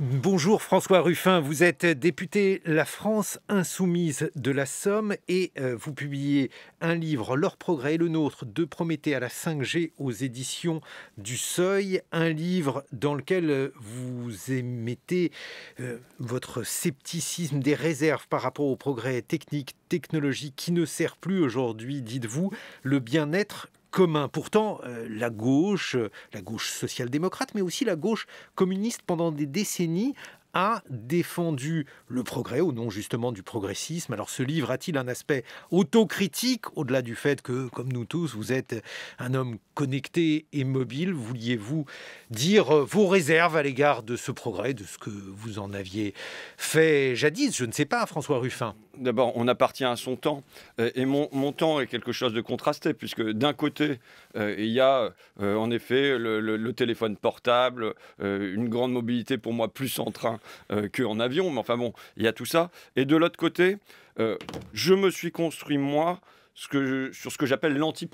Bonjour François Ruffin, vous êtes député La France Insoumise de la Somme et euh, vous publiez un livre, Leur progrès et le nôtre, de Prométhée à la 5G aux éditions du Seuil, un livre dans lequel euh, vous émettez euh, votre scepticisme des réserves par rapport au progrès technique, technologique qui ne sert plus aujourd'hui, dites-vous, le bien-être Pourtant, euh, la gauche, euh, la gauche social-démocrate, mais aussi la gauche communiste pendant des décennies a défendu le progrès au nom justement du progressisme. Alors ce livre a-t-il un aspect autocritique au-delà du fait que, comme nous tous, vous êtes un homme connecté et mobile Vouliez-vous dire vos réserves à l'égard de ce progrès, de ce que vous en aviez fait jadis Je ne sais pas, François Ruffin. D'abord, on appartient à son temps. Euh, et mon, temps est quelque chose de contrasté, puisque d'un côté, euh, il y a euh, en effet le, téléphone portable, une grande mobilité pour moi plus en train euh, qu'en avion, mais enfin bon, il y a tout ça. Et de l'autre côté, euh, je me suis construit, moi, sur ce que j'appelle lanti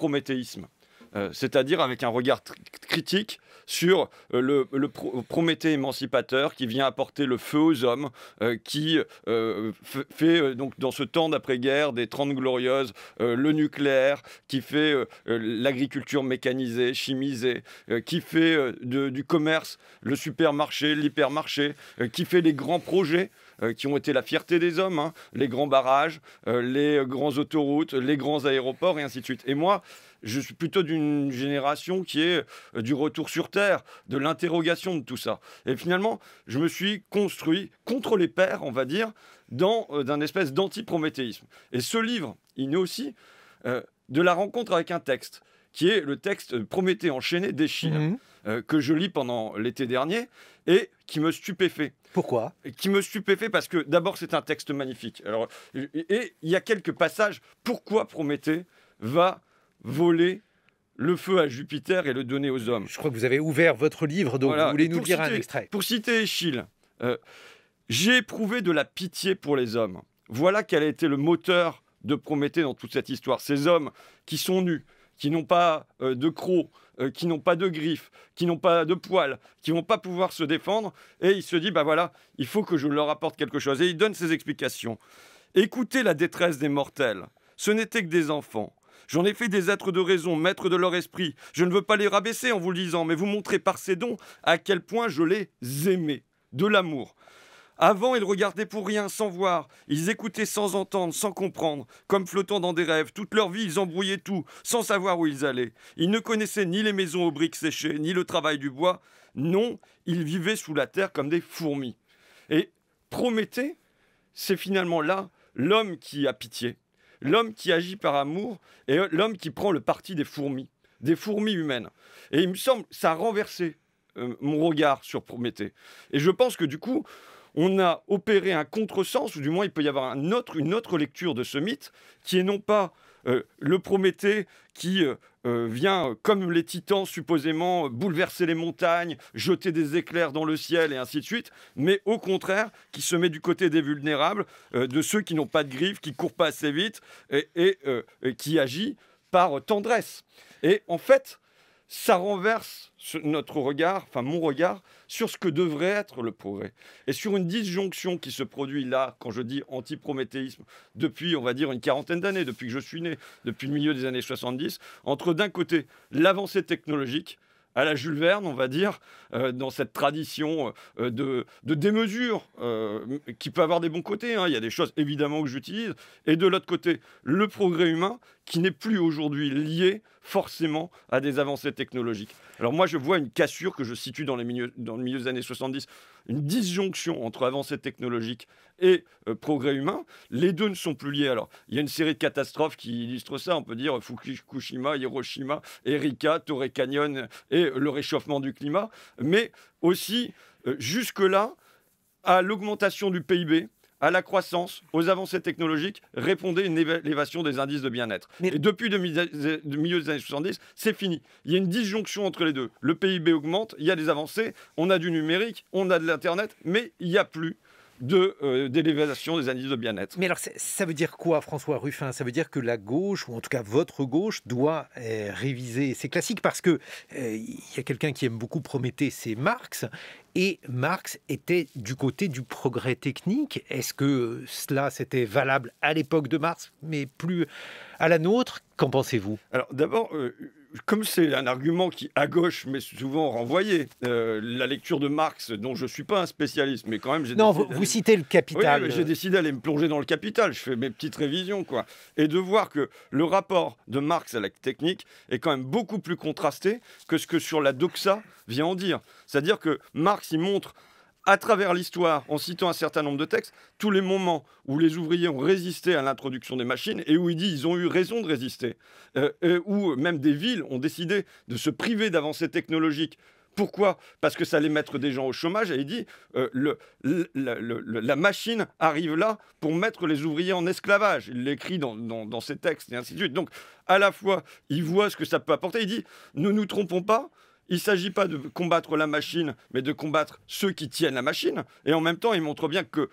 euh, c'est-à-dire avec un regard critique sur euh, le, euh, Prométhée émancipateur qui vient apporter le feu aux hommes, euh, qui fait donc dans ce temps d'après-guerre des Trente Glorieuses le nucléaire, qui fait l'agriculture mécanisée, chimisée, qui fait du commerce le supermarché, l'hypermarché, qui fait les grands projets. Euh, qui ont été la fierté des hommes, hein. les grands barrages, euh, les grands autoroutes, les grands aéroports et ainsi de suite. Et moi, je suis plutôt d'une génération qui est euh, du retour sur Terre, de l'interrogation de tout ça. Et finalement, je me suis construit contre les pères, on va dire, dans d'un espèce d'anti-prométhéisme. Et ce livre, il naît aussi de la rencontre avec un texte, qui est le texte Prométhée enchaîné des Mmh. Euh, que je lis pendant l'été dernier et qui me stupéfait. Pourquoi Qui me stupéfait parce que d'abord c'est un texte magnifique. Alors, et il y a quelques passages. Pourquoi Prométhée va voler le feu à Jupiter et le donner aux hommes Je crois que vous avez ouvert votre livre, donc vous voulez nous lire un extrait. Pour citer Échille, euh, j'ai éprouvé de la pitié pour les hommes. Voilà quel a été le moteur de Prométhée dans toute cette histoire. Ces hommes qui sont nus, qui n'ont pas euh, de crocs, euh, qui n'ont pas de griffes, qui n'ont pas de poils, qui vont pas pouvoir se défendre. Et il se dit, bah voilà, il faut que je leur apporte quelque chose. Et il donne ses explications. Écoutez la détresse des mortels. Ce n'étaient que des enfants. J'en ai fait des êtres de raison, maîtres de leur esprit. Je ne veux pas les rabaisser en vous le disant, mais vous montrer par ces dons à quel point je les aimais. De l'amour. Avant, ils regardaient pour rien, sans voir. Ils écoutaient sans entendre, sans comprendre, comme flottant dans des rêves. Toute leur vie, ils embrouillaient tout, sans savoir où ils allaient. Ils ne connaissaient ni les maisons aux briques séchées, ni le travail du bois. Non, ils vivaient sous la terre comme des fourmis. Et Prométhée, c'est finalement là l'homme qui a pitié, l'homme qui agit par amour et l'homme qui prend le parti des fourmis, des fourmis humaines. Et il me semble, ça a renversé euh, mon regard sur Prométhée. Et je pense que du coup, on a opéré un contresens, ou du moins il peut y avoir une autre lecture de ce mythe, qui est non pas euh, le Prométhée qui euh, euh, vient, comme les titans supposément, bouleverser les montagnes, jeter des éclairs dans le ciel et ainsi de suite, mais au contraire, qui se met du côté des vulnérables, de ceux qui n'ont pas de griffes, qui courent pas assez vite et qui agit par tendresse. Et en fait, ça renverse notre regard, enfin mon regard, sur ce que devrait être le progrès. Et sur une disjonction qui se produit là, quand je dis anti-prométhéisme, depuis, on va dire, une quarantaine d'années, depuis que je suis né, depuis le milieu des années 70, entre d'un côté l'avancée technologique, à la Jules Verne, on va dire, euh, dans cette tradition euh, de, démesure euh, qui peut avoir des bons côtés. Hein. Il y a des choses évidemment que j'utilise. Et de l'autre côté, le progrès humain qui n'est plus aujourd'hui lié forcément à des avancées technologiques. Alors moi, je vois une cassure que je situe dans, les dans le milieu des années 70 une disjonction entre avancée technologique et euh, progrès humain. Les deux ne sont plus liés. Alors, il y a une série de catastrophes qui illustrent ça. On peut dire Fukushima, Hiroshima, Erika, Torrey Canyon et le réchauffement du climat. Mais aussi, euh, jusque-là, à l'augmentation du PIB, à la croissance, aux avancées technologiques, répondait une élévation des indices de bien-être. Et depuis le milieu des années 70, c'est fini. Il y a une disjonction entre les deux. Le PIB augmente, il y a des avancées, on a du numérique, on a de l'Internet, mais il n'y a plus de euh, des indices de bien-être. Mais alors, ça veut dire quoi, François Ruffin Ça veut dire que la gauche, ou en tout cas votre gauche, doit euh, réviser ses classiques parce que euh, il y a quelqu'un qui aime beaucoup Prométhée, c'est Marx. Et Marx était du côté du progrès technique. Est-ce que cela, c'était valable à l'époque de Marx, mais plus à la nôtre Qu'en pensez-vous Alors d'abord, comme c'est un argument qui, à gauche, mais souvent renvoyé, euh, la lecture de Marx, dont je ne suis pas un spécialiste, mais quand même... Non, vous, citez le capital. j'ai décidé d'aller me plonger dans le capital, je fais mes petites révisions, quoi. Et de voir que le rapport de Marx à la technique est quand même beaucoup plus contrasté que ce que sur la doxa vient en dire. C'est-à-dire que Marx, il montre à travers l'histoire, en citant un certain nombre de textes, tous les moments où les ouvriers ont résisté à l'introduction des machines et où il dit ils ont eu raison de résister, euh, euh où même des villes ont décidé de se priver d'avancées technologiques. Pourquoi Parce que ça allait mettre des gens au chômage et il dit euh, le, la machine arrive là pour mettre les ouvriers en esclavage. Il l'écrit dans, dans ses textes et ainsi de suite. Donc à la fois, il voit ce que ça peut apporter. Il dit ne nous trompons pas, il ne s'agit pas de combattre la machine, mais de combattre ceux qui tiennent la machine. Et en même temps, il montre bien que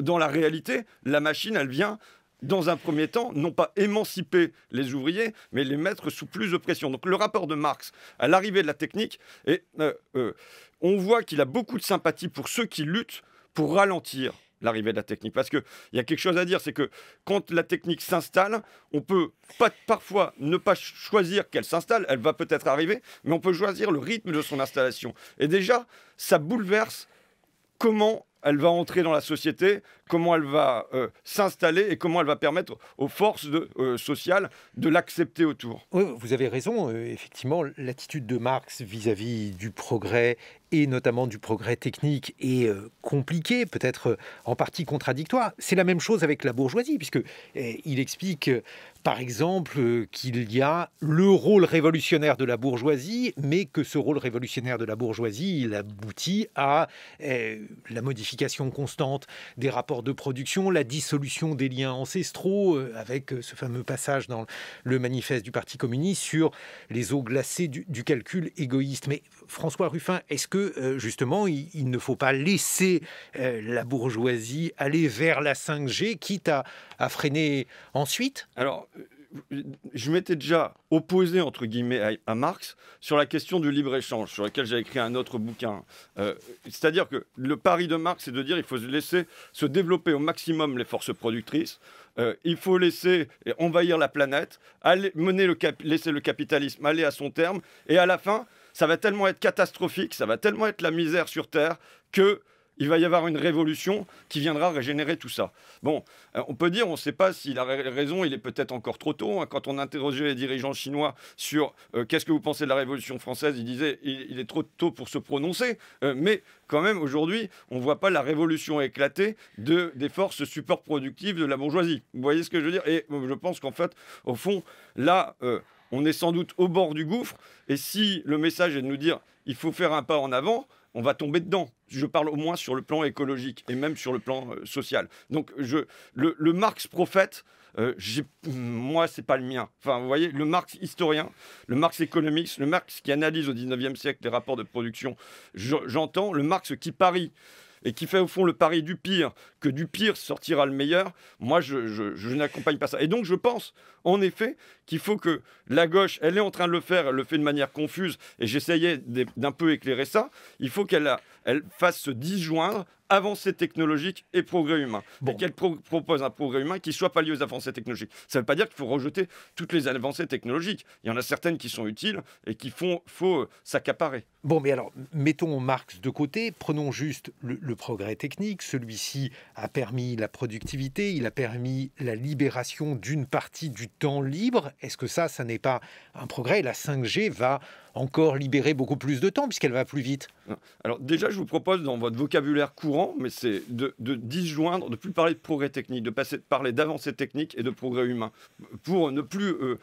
dans la réalité, la machine, elle vient dans un premier temps, non pas émanciper les ouvriers, mais les mettre sous plus de pression. Donc le rapport de Marx à l'arrivée de la technique, et euh, euh, on voit qu'il a beaucoup de sympathie pour ceux qui luttent pour ralentir l'arrivée de la technique. Parce qu'il y a quelque chose à dire, c'est que quand la technique s'installe, on peut pas, parfois ne pas choisir qu'elle s'installe, elle va peut-être arriver, mais on peut choisir le rythme de son installation. Et déjà, ça bouleverse comment elle va entrer dans la société, comment elle va euh, s'installer et comment elle va permettre aux forces euh, sociales de l'accepter autour. vous avez raison, euh, effectivement, l'attitude de Marx vis-à-vis -vis du progrès et notamment du progrès technique est euh, compliqué, peut-être euh, en partie contradictoire. C'est la même chose avec la bourgeoisie, puisque eh, il explique euh, par exemple qu'il y a le rôle révolutionnaire de la bourgeoisie, mais que ce rôle révolutionnaire de la bourgeoisie, il aboutit à eh, la modification constante des rapports de production, la dissolution des liens ancestraux, avec ce fameux passage dans le manifeste du Parti communiste sur les eaux glacées du, du calcul égoïste. Mais François Ruffin, est-ce que euh, justement, il, ne faut pas laisser euh, la bourgeoisie aller vers la 5G, quitte à, freiner ensuite Alors, euh, je m'étais déjà opposé entre guillemets à, Marx sur la question du libre échange, sur laquelle j'ai écrit un autre bouquin. C'est-à-dire que le pari de Marx, c'est de dire qu'il faut laisser se développer au maximum les forces productrices. il faut laisser envahir la planète, mener le laisser le capitalisme aller à son terme, et à la fin, ça va tellement être catastrophique, ça va tellement être la misère sur Terre que il va y avoir une révolution qui viendra régénérer tout ça. Bon, euh, on peut dire, on ne sait pas s'il a raison, il est peut-être encore trop tôt. Hein. Quand on interrogeait les dirigeants chinois sur euh, qu'est-ce que vous pensez de la Révolution française, ils disaient il, est trop tôt pour se prononcer. Euh, mais quand même, aujourd'hui, on ne voit pas la révolution éclater de, des forces support productives de la bourgeoisie. Vous voyez ce que je veux dire Et je pense qu'en fait, au fond, là on est sans doute au bord du gouffre. Et si le message est de nous dire il faut faire un pas en avant, on va tomber dedans. Je parle au moins sur le plan écologique et même sur le plan euh, social. Donc je, le, Marx prophète, euh, moi, c'est pas le mien. Enfin, vous voyez, le Marx historien, le Marx économiste, le Marx qui analyse au 19e siècle les rapports de production, j'entends, le Marx qui parie et qui fait au fond le pari du pire, que du pire sortira le meilleur, moi je, n'accompagne pas ça. Et donc je pense en effet qu'il faut que la gauche, elle est en train de le faire, elle le fait de manière confuse, et j'essayais d'un peu éclairer ça, il faut qu'elle fasse se disjoindre avancées technologiques et progrès humain. Bon. Et qu'elle propose un progrès humain qui soit pas lié aux avancées technologiques. Ça ne veut pas dire qu'il faut rejeter toutes les avancées technologiques. Il y en a certaines qui sont utiles et qui font faut euh, s'accaparer. Bon, mais alors, mettons Marx de côté, prenons juste le, le progrès technique. Celui-ci a permis la productivité, il a permis la libération d'une partie du temps libre. Est-ce que ça, ça n'est pas un progrès La 5G va encore libérer beaucoup plus de temps puisqu'elle va plus vite. Alors déjà, je vous propose dans votre vocabulaire courant mais c'est de, disjoindre, de plus parler de progrès technique, de passer parler d'avancées techniques et de progrès humain, pour ne plus euh,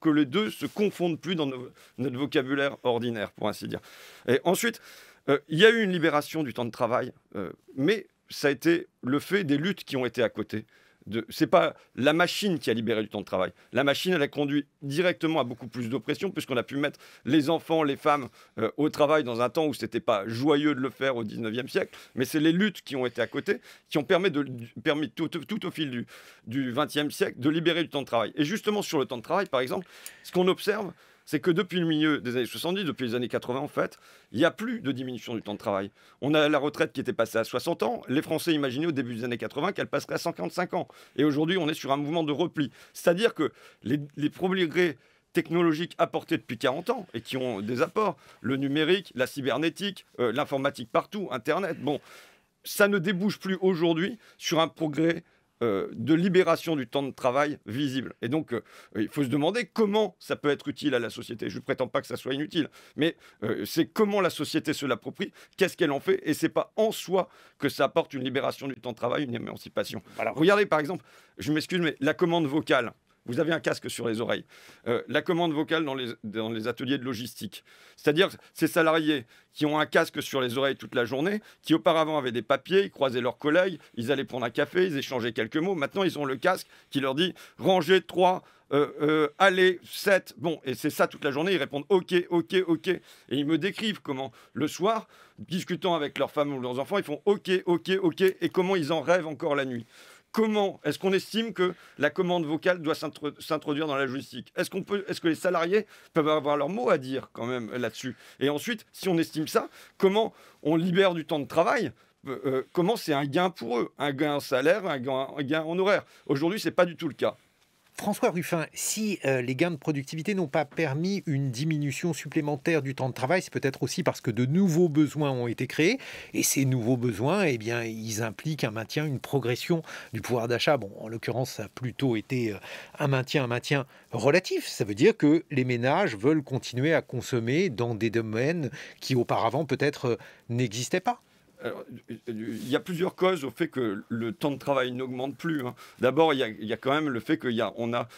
que les deux se confondent plus dans notre vocabulaire ordinaire, pour ainsi dire. Et ensuite, euh, il y a eu une libération du temps de travail, euh, mais ça a été le fait des luttes qui ont été à côté. Ce c'est pas la machine qui a libéré du temps de travail. La machine, elle a conduit directement à beaucoup plus d'oppression puisqu'on a pu mettre les enfants, les femmes euh, au travail dans un temps où ce n'était pas joyeux de le faire au 19e siècle. Mais c'est les luttes qui ont été à côté qui ont permis, tout, au fil du, du 20e siècle de libérer du temps de travail. Et justement sur le temps de travail, par exemple, ce qu'on observe, c'est que depuis le milieu des années 70, depuis les années 80 en fait, il n'y a plus de diminution du temps de travail. On a la retraite qui était passée à 60 ans. Les Français imaginaient au début des années 80 qu'elle passerait à 55 ans. Et aujourd'hui, on est sur un mouvement de repli. C'est-à-dire que les, progrès technologiques apportés depuis 40 ans et qui ont des apports, le numérique, la cybernétique, euh, l'informatique partout, Internet, bon, ça ne débouche plus aujourd'hui sur un progrès euh, de libération du temps de travail visible. Et donc, euh, il faut se demander comment ça peut être utile à la société. Je ne prétends pas que ça soit inutile, mais euh, c'est comment la société se l'approprie, qu'est-ce qu'elle en fait, et ce c'est pas en soi que ça apporte une libération du temps de travail, une émancipation. Alors, regardez par exemple, je m'excuse, mais la commande vocale, vous avez un casque sur les oreilles. Euh, la commande vocale dans les, ateliers de logistique. C'est-à-dire ces salariés qui ont un casque sur les oreilles toute la journée, qui auparavant avaient des papiers, ils croisaient leurs collègues, ils allaient prendre un café, ils échangeaient quelques mots. Maintenant, ils ont le casque qui leur dit rangez 3, euh, euh, allez, 7. Bon, et c'est ça toute la journée. Ils répondent OK, OK, OK. Et ils me décrivent comment, le soir, discutant avec leurs femmes ou leurs enfants, ils font OK, OK, OK. Et comment ils en rêvent encore la nuit. Comment est-ce qu'on estime que la commande vocale doit s'introduire dans la logistique Est-ce que les salariés peuvent avoir leur mot à dire quand même là-dessus Et ensuite, si on estime ça, comment on libère du temps de travail euh, euh, Comment c'est un gain pour eux, un gain en salaire, un gain, en horaire Aujourd'hui, c'est pas du tout le cas. François Ruffin, si euh, les gains de productivité n'ont pas permis une diminution supplémentaire du temps de travail, c'est peut-être aussi parce que de nouveaux besoins ont été créés. Et ces nouveaux besoins, eh bien, ils impliquent un maintien, une progression du pouvoir d'achat. Bon, en l'occurrence, ça a plutôt été euh, un maintien, un maintien relatif. Ça veut dire que les ménages veulent continuer à consommer dans des domaines qui auparavant peut-être euh, n'existaient pas il y a plusieurs causes au fait que le temps de travail n'augmente plus. Hein. D'abord, il, y, a quand même le fait qu'on a, on a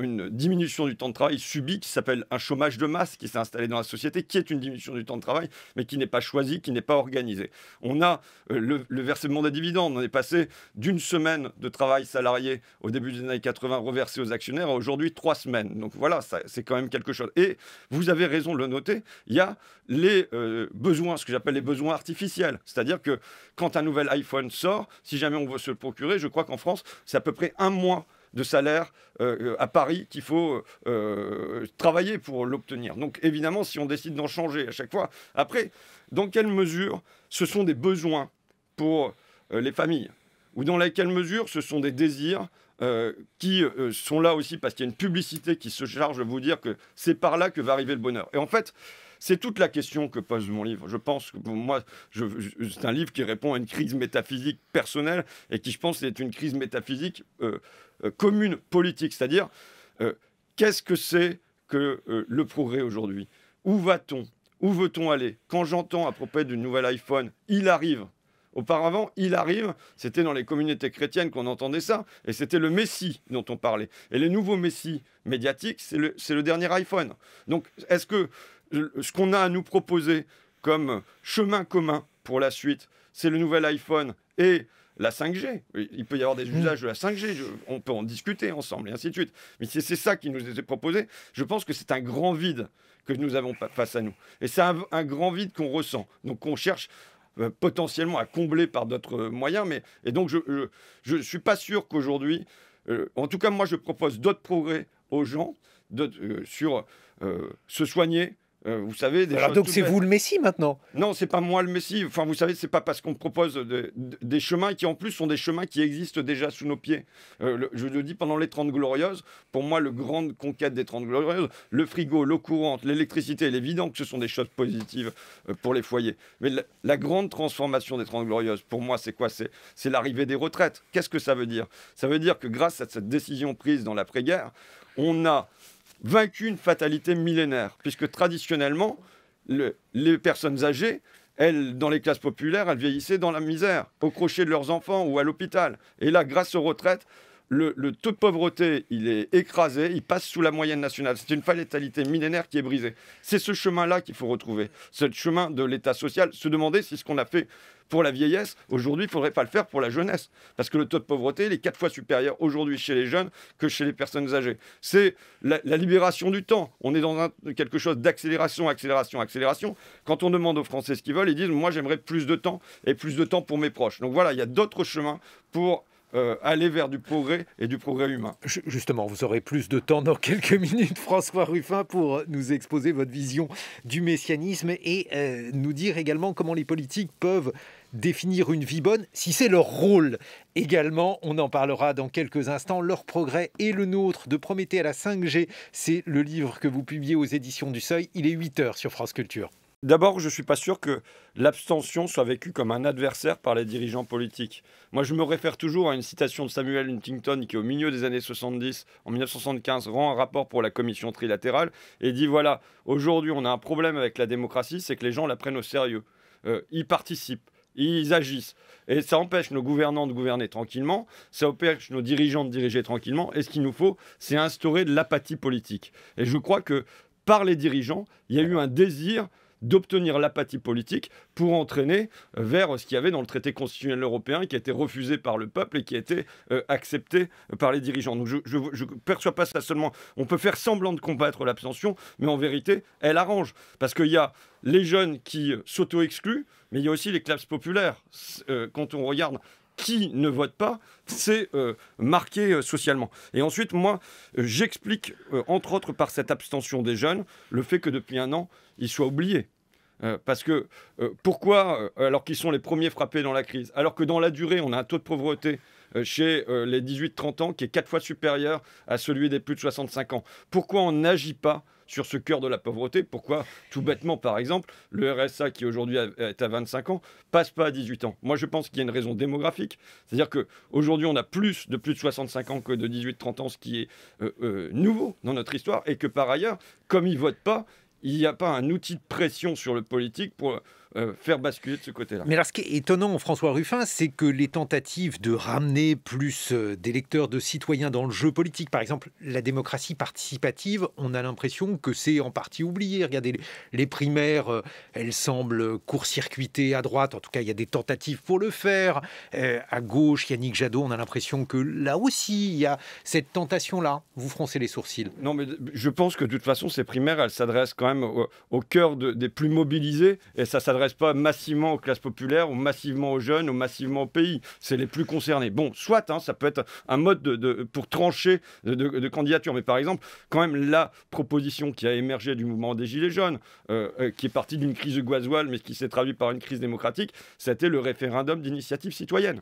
une diminution du temps de travail subie qui s'appelle un chômage de masse qui s'est installé dans la société, qui est une diminution du temps de travail, mais qui n'est pas choisie, qui n'est pas organisée. On a euh, le, versement des dividendes. On est passé d'une semaine de travail salarié au début des années 80 reversé aux actionnaires à aujourd'hui trois semaines. Donc voilà, c'est quand même quelque chose. Et vous avez raison de le noter, il y a les euh, besoins, ce que j'appelle les besoins artificiels, c'est-à-dire c'est-à-dire que quand un nouvel iPhone sort, si jamais on veut se le procurer, je crois qu'en France, c'est à peu près un mois de salaire euh, euh, à Paris qu'il faut euh, travailler pour l'obtenir. Donc évidemment, si on décide d'en changer à chaque fois, après, dans quelle mesure ce sont des besoins pour les familles Ou dans laquelle mesure ce sont des désirs qui sont là aussi parce qu'il y a une publicité qui se charge de vous dire que c'est par là que va arriver le bonheur Et en fait, c'est toute la question que pose mon livre. Je pense que pour moi, c'est un livre qui répond à une crise métaphysique personnelle et qui, je pense, est une crise métaphysique euh, euh, commune, politique. C'est-à-dire, euh, qu'est-ce que c'est que le progrès aujourd'hui Où va-t-on Où veut-on aller Quand j'entends à propos du nouvel iPhone, il arrive. Auparavant, il arrive, c'était dans les communautés chrétiennes qu'on entendait ça, et c'était le Messie dont on parlait. Et les nouveaux Messies médiatiques, c'est le, dernier iPhone. Donc, est-ce que ce qu'on a à nous proposer comme chemin commun pour la suite, c'est le nouvel iPhone et la 5G. Il peut y avoir des mmh. usages de la 5G, on peut en discuter ensemble et ainsi de suite. Mais c'est ça qui nous est proposé. Je pense que c'est un grand vide que nous avons face à nous. Et c'est un, grand vide qu'on ressent. Donc qu'on cherche euh, potentiellement à combler par d'autres euh, moyens. Mais, et donc, je ne suis pas sûr qu'aujourd'hui, euh, en tout cas, moi, je propose d'autres progrès aux gens sur se soigner, euh, vous savez, des Alors donc c'est vous le Messie maintenant Non, c'est pas moi le Messie. Enfin, vous savez, c'est pas parce qu'on propose des chemins qui en plus sont des chemins qui existent déjà sous nos pieds. Euh, vous je le dis pendant les 30 glorieuses, pour moi, le grande conquête des 30 glorieuses, le frigo, l'eau courante, l'électricité, il est évident que ce sont des choses positives euh, pour les foyers. Mais la, la, grande transformation des 30 glorieuses, pour moi, c'est quoi C'est l'arrivée des retraites. Qu'est-ce que ça veut dire Ça veut dire que grâce à cette décision prise dans l'après-guerre, on a vaincu une fatalité millénaire, puisque traditionnellement, les personnes âgées, elles, dans les classes populaires, elles vieillissaient dans la misère, au crochet de leurs enfants ou à l'hôpital. Et là, grâce aux retraites, le, taux de pauvreté, il est écrasé, il passe sous la moyenne nationale. C'est une fatalité millénaire qui est brisée. C'est ce chemin-là qu'il faut retrouver, ce chemin de l'État social. Se demander si ce qu'on a fait pour la vieillesse, aujourd'hui, il ne faudrait pas le faire pour la jeunesse. Parce que le taux de pauvreté, il est quatre fois supérieur aujourd'hui chez les jeunes que chez les personnes âgées. C'est la, libération du temps. On est dans quelque chose d'accélération, accélération, accélération. Quand on demande aux Français ce qu'ils veulent, ils disent Moi, j'aimerais plus de temps et plus de temps pour mes proches. Donc voilà, il y a d'autres chemins pour euh, aller vers du progrès et du progrès humain. Justement, vous aurez plus de temps dans quelques minutes, François Ruffin, pour euh, nous exposer votre vision du messianisme et euh, nous dire également comment les politiques peuvent définir une vie bonne, si c'est leur rôle. Également, on en parlera dans quelques instants, leur progrès et le nôtre de Prométhée à la 5G. C'est le livre que vous publiez aux éditions du Seuil. Il est 8h sur France Culture. D'abord, je ne suis pas sûr que l'abstention soit vécue comme un adversaire par les dirigeants politiques. Moi, je me réfère toujours à une citation de Samuel Huntington qui, au milieu des années 70, en 1975, rend un rapport pour la commission trilatérale et dit, voilà, aujourd'hui, on a un problème avec la démocratie, c'est que les gens la prennent au sérieux. Euh, ils participent ils agissent. Et ça empêche nos gouvernants de gouverner tranquillement, ça empêche nos dirigeants de diriger tranquillement, et ce qu'il nous faut, c'est instaurer de l'apathie politique. Et je crois que par les dirigeants, il y a eu un désir d'obtenir l'apathie politique pour entraîner euh, vers ce qu'il y avait dans le traité constitutionnel européen qui a été refusé par le peuple et qui a été euh, accepté euh, par les dirigeants. Donc je ne perçois pas ça seulement. On peut faire semblant de combattre l'abstention, mais en vérité, elle arrange. Parce qu'il y a les jeunes qui s'auto-excluent, mais il y a aussi les classes populaires. quand on regarde qui ne vote pas, c'est euh, marqué euh, socialement. Et ensuite, moi, j'explique, euh, entre autres par cette abstention des jeunes, le fait que depuis un an, ils soient oubliés. parce que pourquoi, alors qu'ils sont les premiers frappés dans la crise, alors que dans la durée, on a un taux de pauvreté chez les 18-30 ans qui est quatre fois supérieur à celui des plus de 65 ans, pourquoi on n'agit pas sur ce cœur de la pauvreté. Pourquoi, tout bêtement, par exemple, le RSA qui aujourd'hui est à 25 ans passe pas à 18 ans Moi, je pense qu'il y a une raison démographique. C'est-à-dire qu'aujourd'hui, on a plus de plus de 65 ans que de 18-30 ans, ce qui est euh, euh, nouveau dans notre histoire. Et que par ailleurs, comme ils votent pas, il n'y a pas un outil de pression sur le politique pour euh, faire basculer de ce côté-là. Mais alors, ce qui est étonnant, François Ruffin, c'est que les tentatives de ramener plus euh, d'électeurs, de citoyens dans le jeu politique, par exemple, la démocratie participative, on a l'impression que c'est en partie oublié. Regardez, les primaires, euh, elles semblent court-circuitées à droite. En tout cas, il y a des tentatives pour le faire. à gauche, Yannick Jadot, on a l'impression que là aussi, il y a cette tentation-là. Vous froncez les sourcils. Non, mais je pense que de toute façon, ces primaires, elles s'adressent quand même au, cœur des plus mobilisés et ça s'adresse pas massivement aux classes populaires, ou massivement aux jeunes, ou massivement au pays. C'est les plus concernés. Bon, soit, hein, ça peut être un mode de, pour trancher de, candidature. Mais par exemple, quand même, la proposition qui a émergé du mouvement des Gilets jaunes, euh, euh, qui est partie d'une crise de gasoil, mais qui s'est traduite par une crise démocratique, c'était le référendum d'initiative citoyenne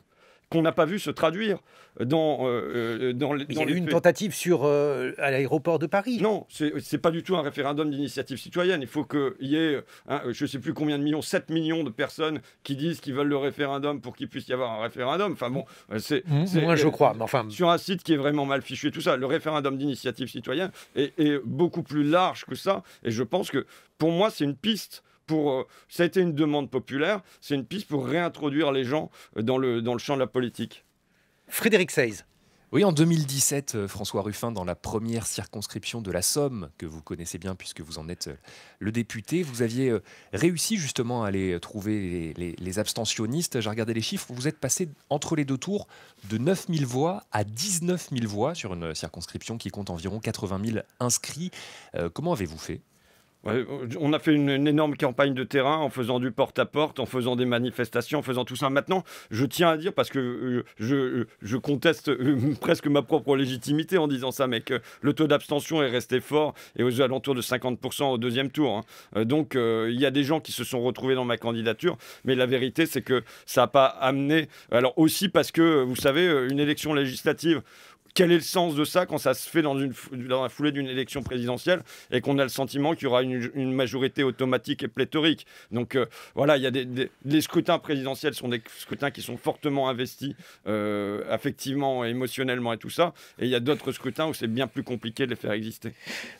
qu'on n'a pas vu se traduire dans, dans, une tentative sur, euh, à l'aéroport de Paris. Non, ce n'est pas du tout un référendum d'initiative citoyenne. Il faut qu'il y ait, hein, je ne sais plus combien de millions, 7 millions de personnes qui disent qu'ils veulent le référendum pour qu'il puisse y avoir un référendum. Enfin bon, euh, mmh, c'est. Moi, je euh, crois. Mais enfin... Sur un site qui est vraiment mal fichu et tout ça, le référendum d'initiative citoyenne est, est beaucoup plus large que ça. Et je pense que, pour moi, c'est une piste pour. Euh, ça a été une demande populaire, c'est une piste pour réintroduire les gens euh, dans le, dans le champ de la politique. Frédéric Seize. Oui, en 2017, euh, François Ruffin, dans la première circonscription de la Somme, que vous connaissez bien puisque vous en êtes le député, vous aviez réussi justement à aller trouver les, abstentionnistes. J'ai regardé les chiffres, vous êtes passé entre les deux tours de 9 000 voix à 19 000 voix sur une circonscription qui compte environ 80 000 inscrits. comment avez-vous fait on a fait une, énorme campagne de terrain en faisant du porte-à-porte, en faisant des manifestations, en faisant tout ça. Maintenant, je tiens à dire, parce que euh, euh, je, conteste euh, presque ma propre légitimité en disant ça, mais que le taux d'abstention est resté fort et aux alentours de 50% au deuxième tour. Hein. Donc, il y a des gens qui se sont retrouvés dans ma candidature, mais la vérité, c'est que ça n'a pas amené. Alors, aussi parce que, vous savez, une élection législative quel est le sens de ça quand ça se fait dans, une, dans la foulée d'une élection présidentielle et qu'on a le sentiment qu'il y aura une, majorité automatique et pléthorique Donc euh, voilà, il y a des, les scrutins présidentiels sont des scrutins qui sont fortement investis euh, affectivement, émotionnellement et tout ça. Et il y a d'autres scrutins où c'est bien plus compliqué de les faire exister.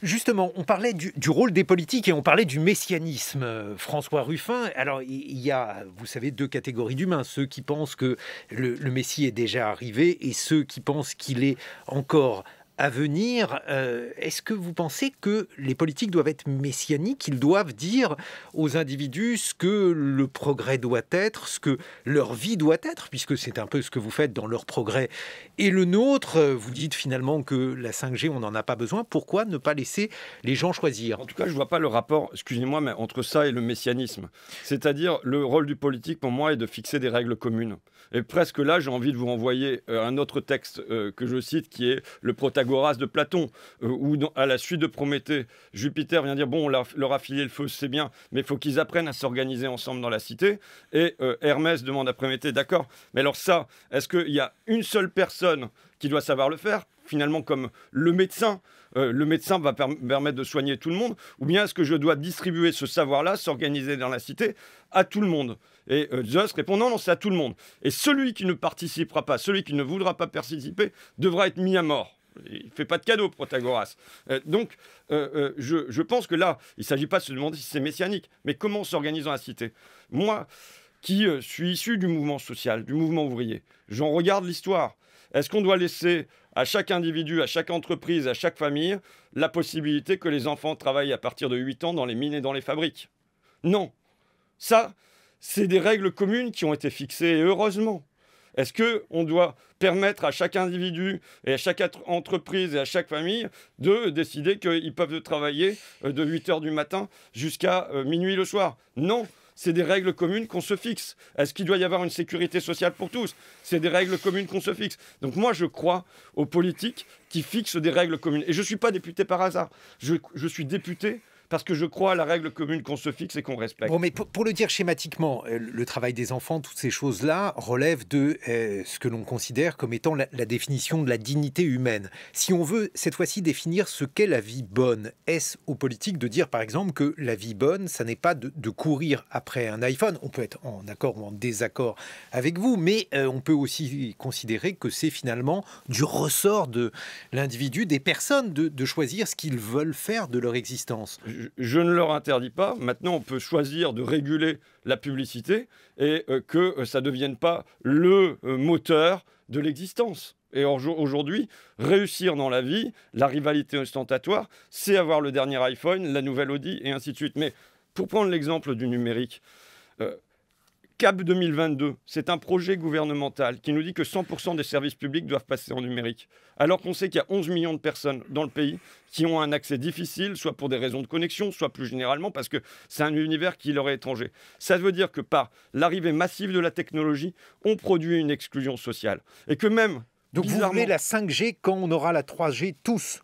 Justement, on parlait du, rôle des politiques et on parlait du messianisme. François Ruffin, alors il y a, vous savez, deux catégories d'humains. Ceux qui pensent que le Messie est déjà arrivé et ceux qui pensent qu'il est encore à venir, euh, est-ce que vous pensez que les politiques doivent être messianiques, ils doivent dire aux individus ce que le progrès doit être, ce que leur vie doit être, puisque c'est un peu ce que vous faites dans leur progrès et le nôtre Vous dites finalement que la 5G, on n'en a pas besoin, pourquoi ne pas laisser les gens choisir En tout cas, je ne vois pas le rapport, excusez-moi, mais entre ça et le messianisme. C'est-à-dire, le rôle du politique, pour moi, est de fixer des règles communes. Et presque là, j'ai envie de vous renvoyer euh, un autre texte euh, que je cite, qui est le protagoniste Pythagoras de Platon, euh, ou à la suite de Prométhée, Jupiter vient dire bon, leur affilier le feu, c'est bien, mais il faut qu'ils apprennent à s'organiser ensemble dans la cité. Et euh, Hermès demande à Prométhée, d'accord, mais alors ça, est-ce qu'il y a une seule personne qui doit savoir le faire finalement comme le médecin. Euh, le médecin va permettre de soigner tout le monde, ou bien est-ce que je dois distribuer ce savoir-là, s'organiser dans la cité, à tout le monde Et Zeus répond non, non, c'est à tout le monde. Et celui qui ne participera pas, celui qui ne voudra pas participer, devra être mis à mort. Il ne fait pas de cadeau, Protagoras. Euh, donc, euh, euh, je, pense que là, il ne s'agit pas de se demander si c'est messianique, mais comment s'organise dans la cité Moi, qui suis issu du mouvement social, du mouvement ouvrier, j'en regarde l'histoire. Est-ce qu'on doit laisser à chaque individu, à chaque entreprise, à chaque famille, la possibilité que les enfants travaillent à partir de 8 ans dans les mines et dans les fabriques Non. Ça, c'est des règles communes qui ont été fixées, heureusement. Est-ce qu'on doit permettre à chaque individu et à chaque entreprise et à chaque famille de décider qu'ils peuvent travailler euh, de 8h du matin jusqu'à euh, minuit le soir Non c'est des règles communes qu'on se fixe. Est-ce qu'il doit y avoir une sécurité sociale pour tous C'est des règles communes qu'on se fixe. Donc moi, je crois aux politiques qui fixent des règles communes. Et je ne suis pas député par hasard. Je, je suis député parce que je crois à la règle commune qu'on se fixe et qu'on respecte. Bon, mais pour, le dire schématiquement, euh, le travail des enfants, toutes ces choses-là relèvent de euh, ce que l'on considère comme étant la, définition de la dignité humaine. Si on veut cette fois-ci définir ce qu'est la vie bonne, est-ce aux politiques de dire par exemple que la vie bonne, ça n'est pas de, courir après un iPhone On peut être en accord ou en désaccord avec vous, mais euh, on peut aussi considérer que c'est finalement du ressort de l'individu, des personnes, de, de choisir ce qu'ils veulent faire de leur existence je, ne leur interdis pas. Maintenant, on peut choisir de réguler la publicité et euh, que euh, ça ne devienne pas le euh, moteur de l'existence. Et aujourd'hui, réussir dans la vie, la rivalité ostentatoire, c'est avoir le dernier iPhone, la nouvelle Audi, et ainsi de suite. Mais pour prendre l'exemple du numérique, CAP 2022, c'est un projet gouvernemental qui nous dit que 100% des services publics doivent passer en numérique, alors qu'on sait qu'il y a 11 millions de personnes dans le pays qui ont un accès difficile, soit pour des raisons de connexion, soit plus généralement parce que c'est un univers qui leur est étranger. Ça veut dire que par l'arrivée massive de la technologie, on produit une exclusion sociale. Et que même... Donc vous voulez la 5G quand on aura la 3G tous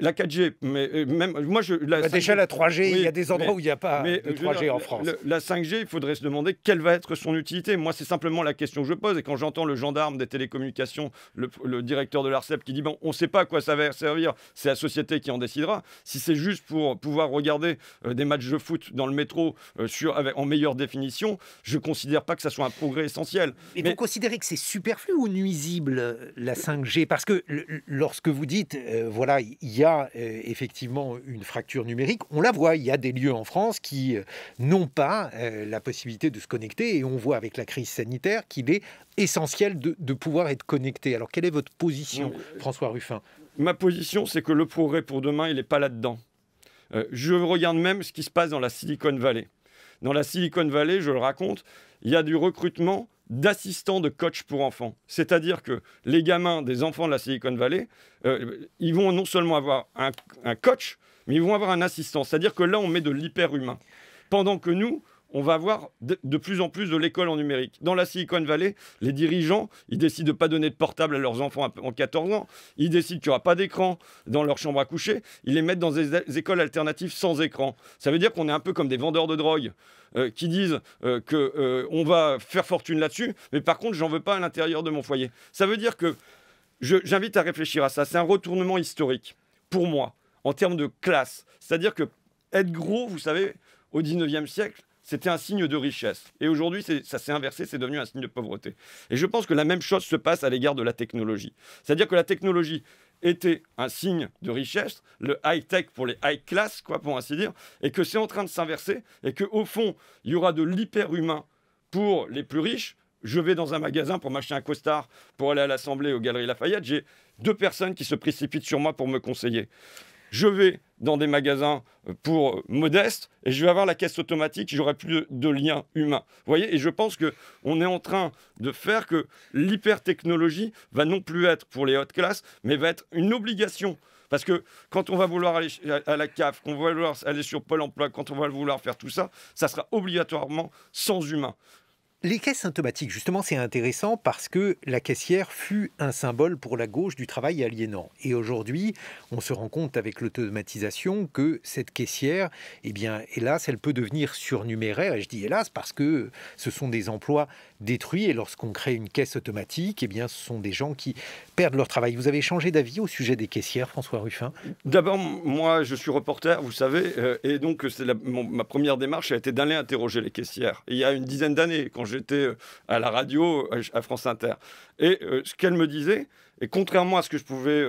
la 4G, mais euh, même moi je. La bah, déjà la 3G, il y a des endroits où il n'y a pas de 3G euh, en France. la 5G, il faudrait se demander quelle va être son utilité. Moi, c'est simplement la question que je pose. Et quand j'entends le gendarme des télécommunications, le, directeur de l'ARCEP qui dit bon, on ne sait pas quoi ça va servir, c'est la société qui en décidera. Si c'est juste pour pouvoir regarder euh, des matchs de foot dans le métro sur, en meilleure définition, je ne considère pas que ça soit un progrès essentiel. Et vous considérez que c'est superflu ou nuisible la 5G Parce que lorsque vous dites voilà, il il y a euh, effectivement une fracture numérique. On la voit, il y a des lieux en France qui euh, n'ont pas euh, la possibilité de se connecter et on voit avec la crise sanitaire qu'il est essentiel de, pouvoir être connecté. Alors quelle est votre position, François Ruffin Ma position, c'est que le progrès pour demain, il n'est pas là-dedans. je regarde même ce qui se passe dans la Silicon Valley. Dans la Silicon Valley, je le raconte, il y a du recrutement d'assistants de coach pour enfants. C'est-à-dire que les gamins des enfants de la Silicon Valley, euh, ils vont non seulement avoir un, un, coach, mais ils vont avoir un assistant. C'est-à-dire que là, on met de l'hyper-humain. Pendant que nous, on va avoir de, plus en plus de l'école en numérique. Dans la Silicon Valley, les dirigeants, ils décident de ne pas donner de portable à leurs enfants en 14 ans. Ils décident qu'il n'y aura pas d'écran dans leur chambre à coucher. Ils les mettent dans des écoles alternatives sans écran. Ça veut dire qu'on est un peu comme des vendeurs de drogue. Euh, qui disent euh, que qu'on euh, va faire fortune là-dessus, mais par contre, je j'en veux pas à l'intérieur de mon foyer. Ça veut dire que j'invite à réfléchir à ça. C'est un retournement historique pour moi en termes de classe. C'est-à-dire que être gros, vous savez, au 19e siècle, c'était un signe de richesse. Et aujourd'hui, ça s'est inversé, c'est devenu un signe de pauvreté. Et je pense que la même chose se passe à l'égard de la technologie. C'est-à-dire que la technologie était un signe de richesse, le high-tech pour les high-class, quoi, pour ainsi dire, et que c'est en train de s'inverser, et qu'au fond, il y aura de l'hyper-humain pour les plus riches. Je vais dans un magasin pour m'acheter un costard pour aller à l'Assemblée aux Galeries Lafayette. J'ai deux personnes qui se précipitent sur moi pour me conseiller je vais dans des magasins euh, pour euh, modestes et je vais avoir la caisse automatique, j'aurai plus de, lien humain. Vous voyez, et je pense que on est en train de faire que l'hypertechnologie va non plus être pour les hautes classes, mais va être une obligation. Parce que quand on va vouloir aller à la CAF, qu'on va vouloir aller sur Pôle emploi, quand on va vouloir faire tout ça, ça sera obligatoirement sans humain. Les caisses symptomatiques, justement, c'est intéressant parce que la caissière fut un symbole pour la gauche du travail aliénant. Et aujourd'hui, on se rend compte avec l'automatisation que cette caissière, eh bien, hélas, elle peut devenir surnuméraire. Et je dis hélas parce que ce sont des emplois détruits. Et lorsqu'on crée une caisse automatique, eh bien, ce sont des gens qui perdent leur travail. Vous avez changé d'avis au sujet des caissières, François Ruffin D'abord, moi, je suis reporter, vous savez, euh, et donc ma première démarche a été d'aller interroger les caissières. il y a une dizaine d'années, quand j'étais euh, à la radio, euh, à France Inter. Et euh, ce qu'elles me disaient, et contrairement à ce que je pouvais,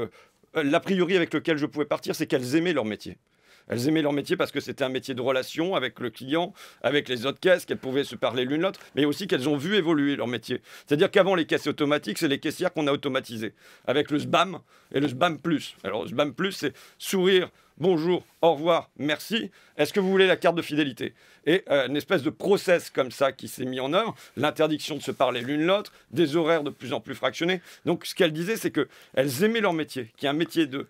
l'a priori avec lequel je pouvais partir, c'est qu'elles aimaient leur métier. Elles aimaient leur métier parce que c'était un métier de relation avec le client, avec les autres caisses, qu'elles pouvaient se parler l'une l'autre, mais aussi qu'elles ont vu évoluer leur métier. C'est-à-dire qu'avant les caisses automatiques, c'est les caissières qu'on a automatisées, avec le SBAM et le SBAM Plus. Alors, le SBAM Plus, c'est sourire, bonjour, au revoir, merci, est-ce que vous voulez la carte de fidélité Et euh, une espèce de process comme ça qui s'est mis en œuvre, l'interdiction de se parler l'une l'autre, des horaires de plus en plus fractionnés. Donc ce qu'elles disaient, c'est qu'elles aimaient leur métier, qui est un métier de,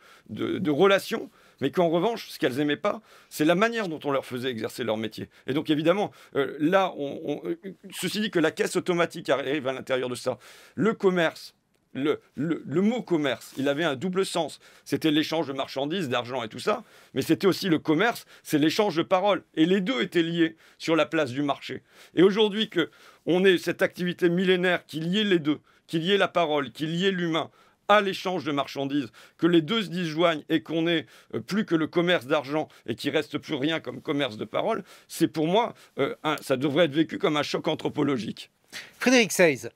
relation, mais qu'en revanche, ce qu'elles aimaient pas, c'est la manière dont on leur faisait exercer leur métier. Et donc évidemment, euh, là, on, euh, ceci dit que la caisse automatique arrive à l'intérieur de ça. Le commerce, le, mot commerce, il avait un double sens. C'était l'échange de marchandises, d'argent et tout ça, mais c'était aussi le commerce, c'est l'échange de paroles. Et les deux étaient liés sur la place du marché. Et aujourd'hui que on ait cette activité millénaire qui liait les deux, qui liait la parole, qui liait l'humain à l'échange de marchandises, que les deux se disjoignent et qu'on ait euh, plus que le commerce d'argent et qu'il reste plus rien comme commerce de paroles, c'est pour moi, euh, ça devrait être vécu comme un choc anthropologique. Frédéric Seize,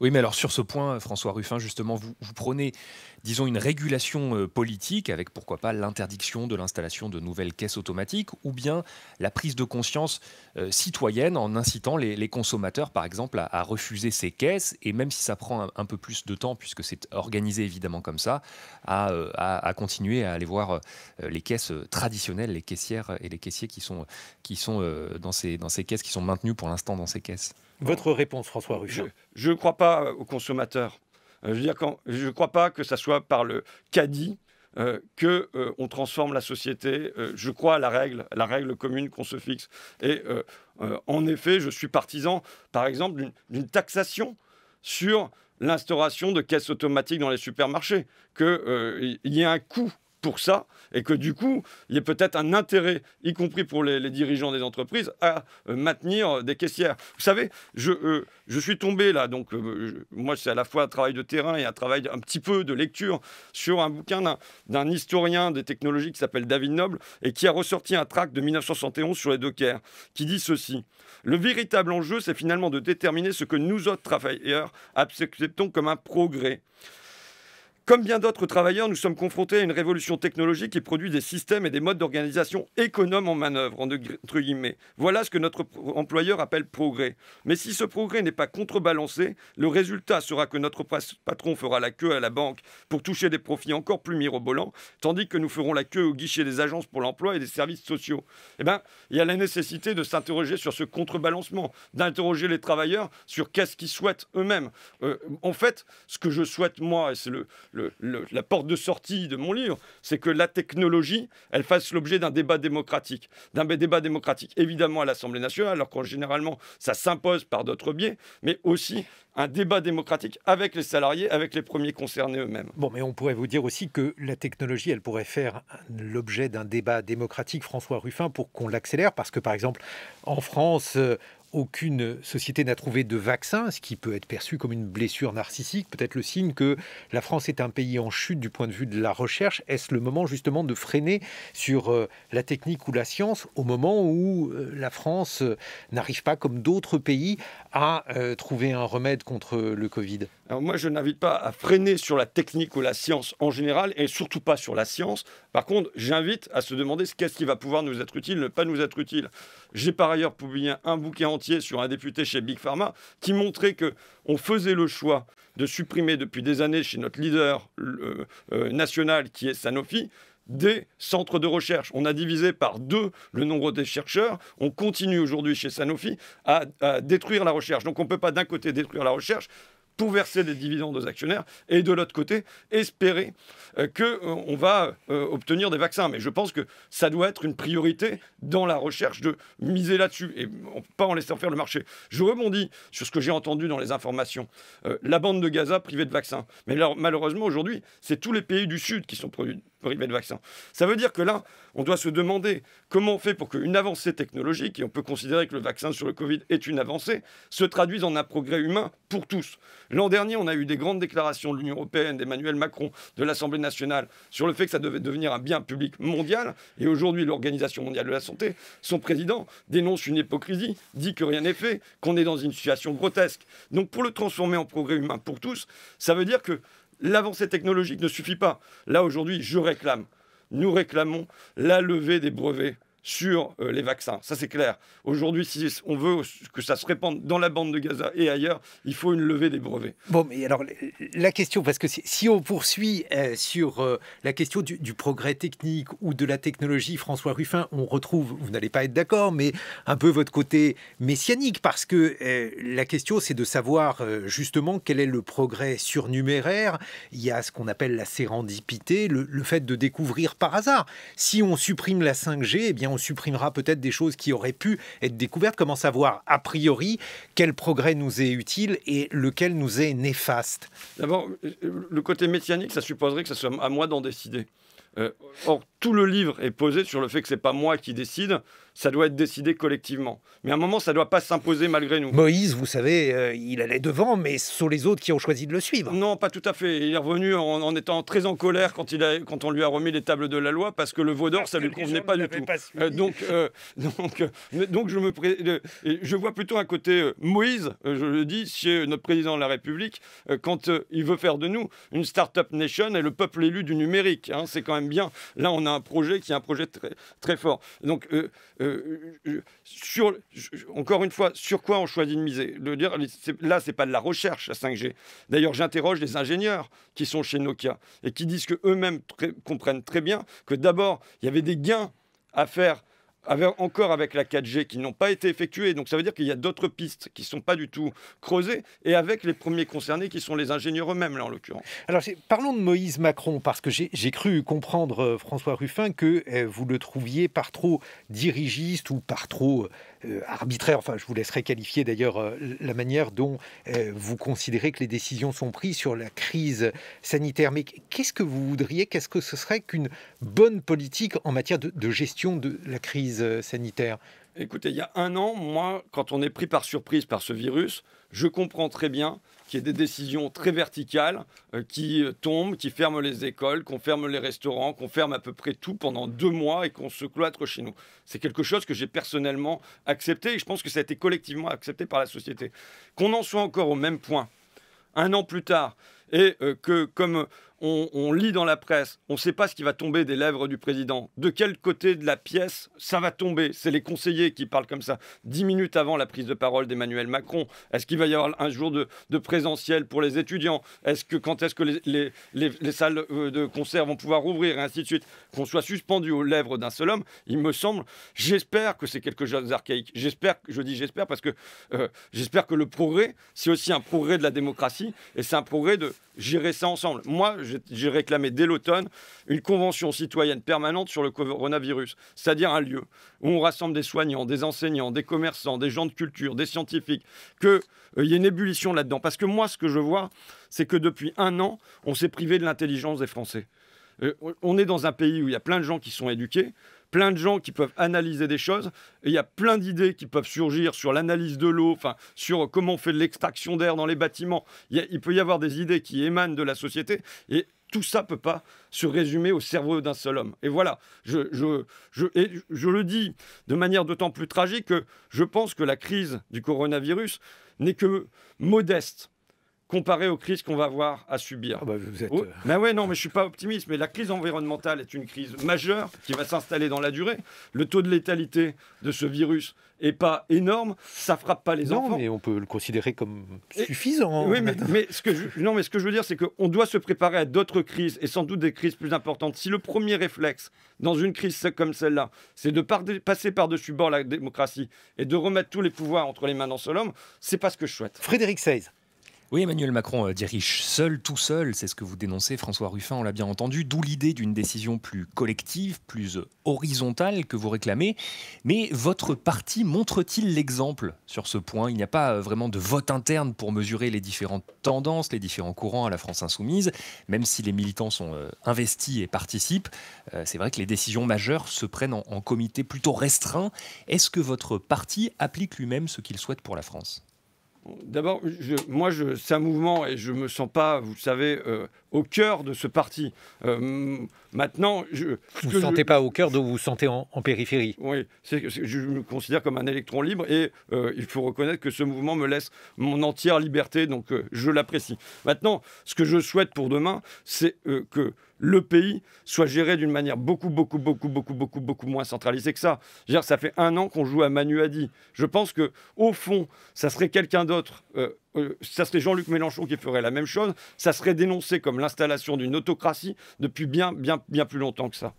oui, mais alors sur ce point, François Ruffin, justement, vous, prenez, disons, une régulation euh, politique avec, pourquoi pas, l'interdiction de l'installation de nouvelles caisses automatiques ou bien la prise de conscience euh, citoyenne en incitant les, consommateurs, par exemple, à, refuser ces caisses et même si ça prend un, peu plus de temps, puisque c'est organisé évidemment comme ça, à, euh, continuer à aller voir les caisses traditionnelles, les caissières et les caissiers qui sont, qui sont dans, ces, dans ces caisses, qui sont maintenus pour l'instant dans ces caisses. Votre réponse, François Ruchon Je ne crois pas euh, aux consommateurs. Euh, je je ne crois pas que ça soit par le caddie euh, que on transforme la société. je crois à la règle, la règle commune qu'on se fixe. Et en effet, je suis partisan, par exemple, d'une taxation sur l'instauration de caisses automatiques dans les supermarchés, qu'il y ait un coût pour ça, et que du coup, il y a peut-être un intérêt, y compris pour les, dirigeants des entreprises, à euh, maintenir euh, des caissières. Vous savez, je, euh, je suis tombé là, donc moi c'est à la fois un travail de terrain et un travail un petit peu de lecture sur un bouquin d'un historien des technologies qui s'appelle David Noble et qui a ressorti un tract de 1971 sur les dockers qui dit ceci. Le véritable enjeu, c'est finalement de déterminer ce que nous autres travailleurs acceptons comme un progrès. Comme bien d'autres travailleurs, nous sommes confrontés à une révolution technologique qui produit des systèmes et des modes d'organisation économes en manœuvre, entre guillemets. Voilà ce que notre employeur appelle progrès. Mais si ce progrès n'est pas contrebalancé, le résultat sera que notre patron fera la queue à la banque pour toucher des profits encore plus mirobolants, tandis que nous ferons la queue au guichet des agences pour l'emploi et des services sociaux. Eh ben, il y a la nécessité de s'interroger sur ce contrebalancement, d'interroger les travailleurs sur qu'est-ce qu'ils souhaitent eux-mêmes. Euh, en fait, ce que je souhaite, moi, et c'est le la porte de sortie de mon livre, c'est que la technologie, elle fasse l'objet d'un débat démocratique, d'un débat démocratique évidemment à l'Assemblée nationale, alors qu'en généralement ça s'impose par d'autres biais, mais aussi un débat démocratique avec les salariés, avec les premiers concernés eux-mêmes. Bon, mais on pourrait vous dire aussi que la technologie, elle pourrait faire l'objet d'un débat démocratique, François Ruffin, pour qu'on l'accélère, parce que par exemple, en France, euh, aucune société n'a trouvé de vaccin, ce qui peut être perçu comme une blessure narcissique, peut-être le signe que la France est un pays en chute du point de vue de la recherche. Est-ce le moment justement de freiner sur euh, la technique ou la science au moment où euh, la France euh, n'arrive pas, comme d'autres pays, à trouver un remède contre le Covid moi, je n'invite pas à freiner sur la technique ou la science en général, et surtout pas sur la science. Par contre, j'invite à se demander ce qu'est-ce qui va pouvoir nous être utile, ne pas nous être utile. J'ai par ailleurs publié un bouquet entier sur un député chez Big Pharma qui montrait que on faisait le choix de supprimer depuis des années chez notre leader euh, euh, national qui est Sanofi des centres de recherche. On a divisé par deux le nombre des chercheurs. On continue aujourd'hui chez Sanofi à, détruire la recherche. Donc on ne peut pas d'un côté détruire la recherche pour verser des dividendes aux actionnaires et de l'autre côté espérer euh, que qu'on euh, va euh, obtenir des vaccins. Mais je pense que ça doit être une priorité dans la recherche de miser là-dessus et pas en laissant faire le marché. Je rebondis sur ce que j'ai entendu dans les informations. la bande de Gaza privée de vaccins. Mais malheureusement aujourd'hui, c'est tous les pays du Sud qui sont privé de vaccin. Ça veut dire que là, on doit se demander comment on fait pour qu'une avancée technologique, et on peut considérer que le vaccin sur le Covid est une avancée, se traduise en un progrès humain pour tous. L'an dernier, on a eu des grandes déclarations de l'Union européenne, d'Emmanuel Macron, de l'Assemblée nationale, sur le fait que ça devait devenir un bien public mondial. Et aujourd'hui, l'Organisation mondiale de la santé, son président, dénonce une hypocrisie, dit que rien n'est fait, qu'on est dans une situation grotesque. Donc pour le transformer en progrès humain pour tous, ça veut dire que l'avancée technologique ne suffit pas. Là, aujourd'hui, je réclame, nous réclamons la levée des brevets sur euh, les vaccins. Ça, c'est clair. Aujourd'hui, si on veut que ça se répande dans la bande de Gaza et ailleurs, il faut une levée des brevets. Bon, mais alors, la question, parce que si, on poursuit euh, sur euh, la question du, progrès technique ou de la technologie, François Ruffin, on retrouve, vous n'allez pas être d'accord, mais un peu votre côté messianique, parce que la question, c'est de savoir justement quel est le progrès surnuméraire. Il y a ce qu'on appelle la sérendipité, le, le fait de découvrir par hasard. Si on supprime la 5G, eh bien, on supprimera peut-être des choses qui auraient pu être découvertes. Comment savoir, a priori, quel progrès nous est utile et lequel nous est néfaste D'abord, euh, le côté métianique, ça supposerait que ce soit à moi d'en décider. Euh, tout le livre est posé sur le fait que c'est pas moi qui décide, ça doit être décidé collectivement. Mais à un moment, ça doit pas s'imposer malgré nous. Moïse, vous savez, euh, il allait devant, mais ce sont les autres qui ont choisi de le suivre. Non, pas tout à fait. Il est revenu en, étant très en colère quand, il a, quand on lui a remis les tables de la loi parce que le veau d'or, ça lui convenait pas du tout. Euh, donc, euh, donc, donc, je me je vois plutôt un côté Moïse, je le dis, chez notre président de la République, quand il veut faire de nous une start-up nation et le peuple élu du numérique. Hein, c'est quand même bien. Là, on a un projet qui est un projet très, très fort. Donc, euh, euh, sur, encore une fois, sur quoi on choisit de miser de dire, Là, c'est pas de la recherche, la 5G. D'ailleurs, j'interroge les ingénieurs qui sont chez Nokia et qui disent qu'eux-mêmes comprennent très bien que d'abord, il y avait des gains à faire encore avec la 4G qui n'ont pas été effectuées. Donc ça veut dire qu'il y a d'autres pistes qui ne sont pas du tout creusées et avec les premiers concernés qui sont les ingénieurs eux-mêmes, là en l'occurrence. Alors parlons de Moïse Macron, parce que j'ai cru comprendre, euh, François Ruffin, que euh, vous le trouviez par trop dirigiste ou par trop euh, euh, arbitraire. Enfin, je vous laisserai qualifier d'ailleurs euh, la manière dont euh, vous considérez que les décisions sont prises sur la crise sanitaire. Mais qu'est-ce que vous voudriez Qu'est-ce que ce serait qu'une bonne politique en matière de, de gestion de la crise sanitaire Écoutez, il y a un an, moi, quand on est pris par surprise par ce virus, je comprends très bien qu'il y des décisions très verticales euh, qui euh, tombent, qui ferment les écoles, qu'on ferme les restaurants, qu'on ferme à peu près tout pendant deux mois et qu'on se cloître chez nous. C'est quelque chose que j'ai personnellement accepté et je pense que ça a été collectivement accepté par la société. Qu'on en soit encore au même point, un an plus tard, et euh, que comme on, lit dans la presse, on ne sait pas ce qui va tomber des lèvres du président. De quel côté de la pièce ça va tomber C'est les conseillers qui parlent comme ça. Dix minutes avant la prise de parole d'Emmanuel Macron, est-ce qu'il va y avoir un jour de, présentiel pour les étudiants Est-ce que quand est-ce que les, salles euh, de concert vont pouvoir ouvrir et ainsi de suite Qu'on soit suspendu aux lèvres d'un seul homme, il me semble. J'espère que c'est quelque chose d'archaïque. J'espère, je dis j'espère parce que euh, j'espère que le progrès, c'est aussi un progrès de la démocratie et c'est un progrès de gérer ça ensemble. Moi, j'ai réclamé dès l'automne une convention citoyenne permanente sur le coronavirus, c'est-à-dire un lieu où on rassemble des soignants, des enseignants, des commerçants, des gens de culture, des scientifiques, qu'il euh, y ait une ébullition là-dedans. Parce que moi, ce que je vois, c'est que depuis un an, on s'est privé de l'intelligence des Français. Euh, on est dans un pays où il y a plein de gens qui sont éduqués, plein de gens qui peuvent analyser des choses, et il y a plein d'idées qui peuvent surgir sur l'analyse de l'eau, sur comment on fait l'extraction d'air dans les bâtiments. Il, peut y avoir des idées qui émanent de la société, et tout ça ne peut pas se résumer au cerveau d'un seul homme. Et voilà, je le dis de manière d'autant plus tragique que je pense que la crise du coronavirus n'est que modeste comparé aux crises qu'on va avoir à subir. Ah bah, oh, euh, mais bah ouais, non, mais je suis pas optimiste. Mais la crise environnementale est une crise majeure qui va s'installer dans la durée. Le taux de létalité de ce virus est pas énorme. Ça frappe pas les non, mais on peut le considérer comme suffisant. Hein. Oui, mais, ce que je, non, mais ce que je veux dire, c'est qu'on doit se préparer à d'autres crises et sans doute des crises plus importantes. Si le premier réflexe dans une crise comme celle-là, c'est de passer par-dessus bord la démocratie et de remettre tous les pouvoirs entre les mains d'un seul homme, c'est pas ce que je souhaite. Frédéric Seize. Oui, Emmanuel Macron euh, dirige seul, tout seul, c'est ce que vous dénoncez, François Ruffin, on l'a bien entendu, d'où l'idée d'une décision plus collective, plus horizontale que vous réclamez. Mais votre parti montre-t-il l'exemple sur ce point Il n'y a pas euh, vraiment de vote interne pour mesurer les différentes tendances, les différents courants à la France insoumise, même si les militants sont euh, investis et participent. c'est vrai que les décisions majeures se prennent en, comité plutôt restreint. Est-ce que votre parti applique lui-même ce qu'il souhaite pour la France D'abord, moi, je, c'est un mouvement et je ne me sens pas, vous savez, euh, au cœur de ce parti. Euh, maintenant, je, vous ne vous sentez pas au cœur, donc vous vous sentez en, périphérie. Oui, c'est, je me considère comme un électron libre et euh, il faut reconnaître que ce mouvement me laisse mon entière liberté, donc je l'apprécie. Maintenant, ce que je souhaite pour demain, c'est que le pays soit géré d'une manière beaucoup, beaucoup, beaucoup, beaucoup, beaucoup, beaucoup moins centralisée que ça. Je dire, ça fait un an qu'on joue à Manu Hadi. Je pense que, au fond, ça serait quelqu'un d'autre. Euh, euh, ça serait Jean-Luc Mélenchon qui ferait la même chose. Ça serait dénoncé comme l'installation d'une autocratie depuis bien, bien, bien plus longtemps que ça.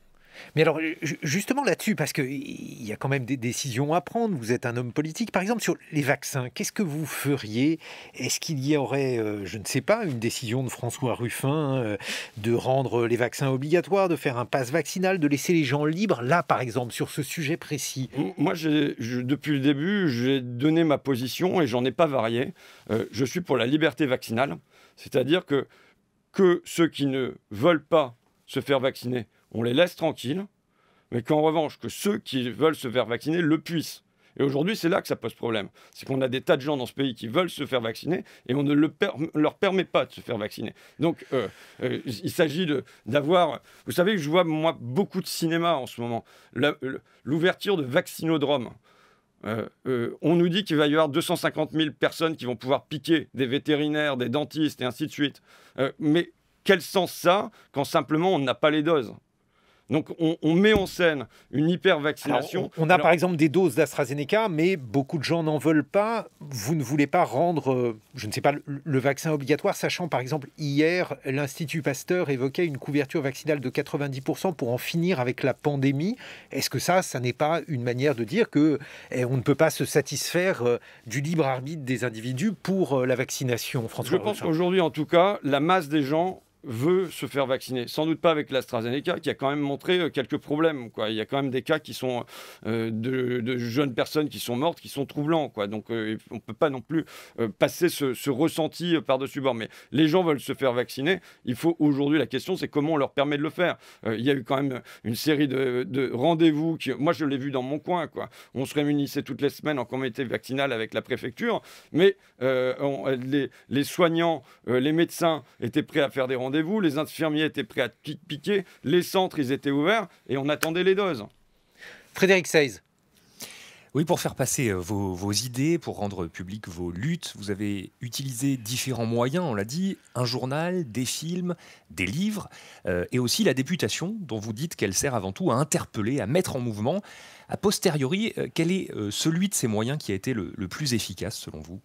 Mais alors, justement là-dessus, parce qu'il y a quand même des décisions à prendre, vous êtes un homme politique, par exemple sur les vaccins, qu'est-ce que vous feriez Est-ce qu'il y aurait, euh, je ne sais pas, une décision de François Ruffin euh, de rendre les vaccins obligatoires, de faire un pass vaccinal, de laisser les gens libres, là par exemple, sur ce sujet précis Moi, depuis le début, j'ai donné ma position et j'en ai pas varié. Euh, je suis pour la liberté vaccinale, c'est-à-dire que, que ceux qui ne veulent pas se faire vacciner on les laisse tranquilles, mais qu'en revanche, que ceux qui veulent se faire vacciner le puissent. Et aujourd'hui, c'est là que ça pose problème. C'est qu'on a des tas de gens dans ce pays qui veulent se faire vacciner et on ne leur permet pas de se faire vacciner. Donc, euh, euh, il s'agit d'avoir. Vous savez, que je vois, moi, beaucoup de cinéma en ce moment. L'ouverture de vaccinodromes. Euh, on nous dit qu'il va y avoir 250 000 personnes qui vont pouvoir piquer, des vétérinaires, des dentistes et ainsi de suite. mais quel sens ça quand simplement on n'a pas les doses donc on, met en scène une hyper-vaccination. On, a par exemple des doses d'AstraZeneca, mais beaucoup de gens n'en veulent pas. Vous ne voulez pas rendre, euh, je ne sais pas, le, vaccin obligatoire, sachant par exemple hier, l'Institut Pasteur évoquait une couverture vaccinale de 90% pour en finir avec la pandémie. Est-ce que ça, ça n'est pas une manière de dire que eh, on ne peut pas se satisfaire euh, du libre arbitre des individus pour euh, la vaccination, François Je pense qu'aujourd'hui, en tout cas, la masse des gens veut se faire vacciner. Sans doute pas avec l'AstraZeneca, qui a quand même montré euh, quelques problèmes. Quoi. Il y a quand même des cas qui sont euh, de, de, jeunes personnes qui sont mortes, qui sont troublants. Quoi. Donc euh, on ne peut pas non plus passer ce, ce ressenti par-dessus bord. Mais les gens veulent se faire vacciner. Il faut aujourd'hui, la question, c'est comment on leur permet de le faire. il y a eu quand même une série de, de rendez-vous. Qui, moi, je l'ai vu dans mon coin. Quoi. On se rémunissait toutes les semaines en comité vaccinal avec la préfecture. Mais les, les, soignants, les médecins étaient prêts à faire des rendez-vous vous les infirmiers étaient prêts à piquer, les centres, ils étaient ouverts, et on attendait les doses. Frédéric Seize. Oui, pour faire passer euh, vos, idées, pour rendre publiques vos luttes, vous avez utilisé différents moyens, on l'a dit, un journal, des films, des livres, euh, et aussi la députation, dont vous dites qu'elle sert avant tout à interpeller, à mettre en mouvement. A posteriori, euh, quel est celui de ces moyens qui a été le, plus efficace selon vous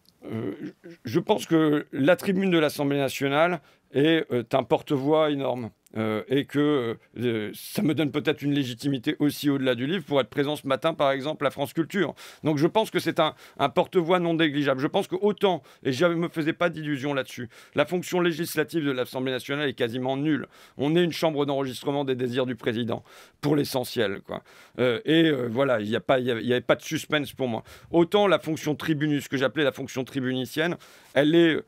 je pense que la tribune de l'Assemblée nationale, et euh, t'importe un porte-voix énorme. Euh, et que euh, ça me donne peut-être une légitimité aussi au-delà du livre pour être présent ce matin, par exemple, à France Culture. Donc je pense que c'est un, porte-voix non négligeable. Je pense que autant, et je ne me faisais pas d'illusion là-dessus, la fonction législative de l'Assemblée nationale est quasiment nulle. On est une chambre d'enregistrement des désirs du président, pour l'essentiel. quoi. Euh, et voilà, il n'y pas, avait, y avait pas de suspense pour moi. Autant la fonction tribunus, ce que j'appelais la fonction tribunicienne, elle est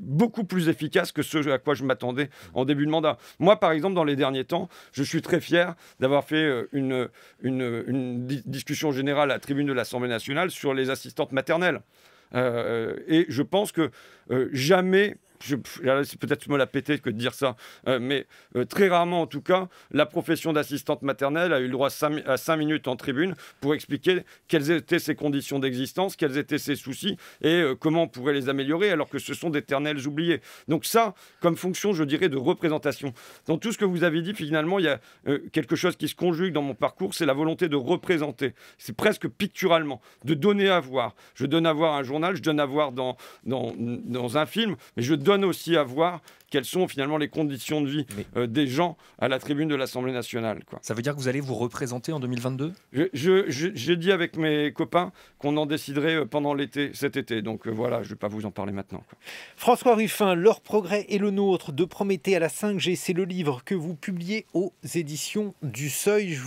beaucoup plus efficace que ce à quoi je m'attendais en début de mandat. Moi, par par exemple, dans les derniers temps, je suis très fier d'avoir fait euh, une, discussion générale à la tribune de l'Assemblée nationale sur les assistantes maternelles. Euh, et je pense que euh, jamais c'est peut-être me la péter que de dire ça, euh, mais euh, très rarement en tout cas, la profession d'assistante maternelle a eu le droit à 5, minutes en tribune pour expliquer quelles étaient ses conditions d'existence, quels étaient ses soucis et euh, comment on pourrait les améliorer, alors que ce sont d'éternels oubliés. Donc ça, comme fonction, je dirais, de représentation. Dans tout ce que vous avez dit, finalement, il y a quelque chose qui se conjugue dans mon parcours, c'est la volonté de représenter. C'est presque picturalement, de donner à voir. Je donne à voir un journal, je donne à voir dans, dans, dans un film, mais je donne aussi à voir quelles sont finalement les conditions de vie euh, des gens à la tribune de l'Assemblée nationale. Quoi. Ça veut dire que vous allez vous représenter en 2022 J'ai dit avec mes copains qu'on en déciderait euh, pendant l'été, cet été. Donc euh, voilà, je ne vais pas vous en parler maintenant. François Ruffin, Leur progrès et le nôtre, de Prométhée à la 5G, c'est le livre que vous publiez aux éditions du Seuil.